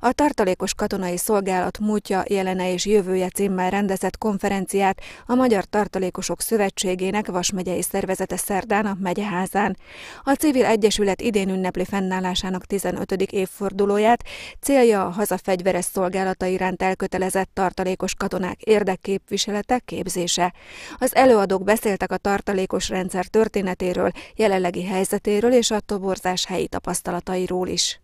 a Tartalékos Katonai Szolgálat múltja, jelene és jövője címmel rendezett konferenciát a Magyar Tartalékosok Szövetségének megyei Szervezete szerdán a megyeházán. A civil egyesület idén ünnepli fennállásának 15. évfordulóját, célja a hazafegyveres szolgálata iránt elkötelezett tartalékos katonák érdekképviselete képzése. Az előadók beszéltek a tartalékos rendszer történetéről, jelenlegi helyzetéről és a toborzás helyi tapasztalatairól is.